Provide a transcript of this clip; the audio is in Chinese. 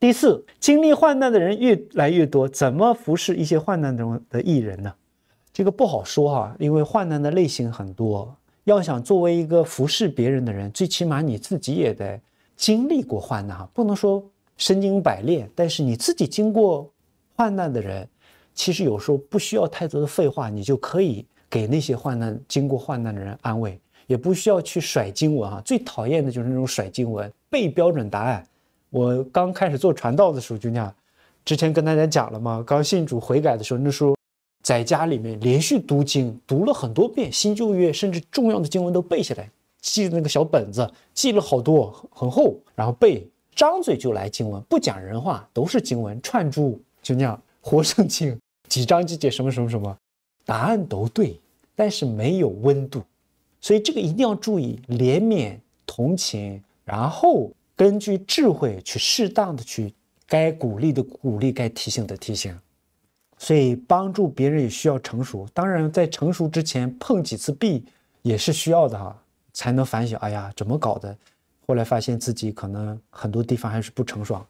第四，经历患难的人越来越多，怎么服侍一些患难中的艺人呢？这个不好说哈，因为患难的类型很多。要想作为一个服侍别人的人，最起码你自己也得经历过患难，不能说身经百炼，但是你自己经过患难的人，其实有时候不需要太多的废话，你就可以给那些患难、经过患难的人安慰，也不需要去甩经文哈。最讨厌的就是那种甩经文、背标准答案。我刚开始做传道的时候就那样，之前跟大家讲了嘛，刚信主悔改的时候，那时候在家里面连续读经，读了很多遍新旧约，甚至重要的经文都背下来，记那个小本子，记了好多，很厚，然后背，张嘴就来经文，不讲人话，都是经文串珠就那样活圣经，几章几节什么什么什么，答案都对，但是没有温度，所以这个一定要注意怜悯同情，然后。根据智慧去适当的去该鼓励的鼓励，该提醒的提醒，所以帮助别人也需要成熟。当然，在成熟之前碰几次壁也是需要的哈，才能反省。哎呀，怎么搞的？后来发现自己可能很多地方还是不成熟。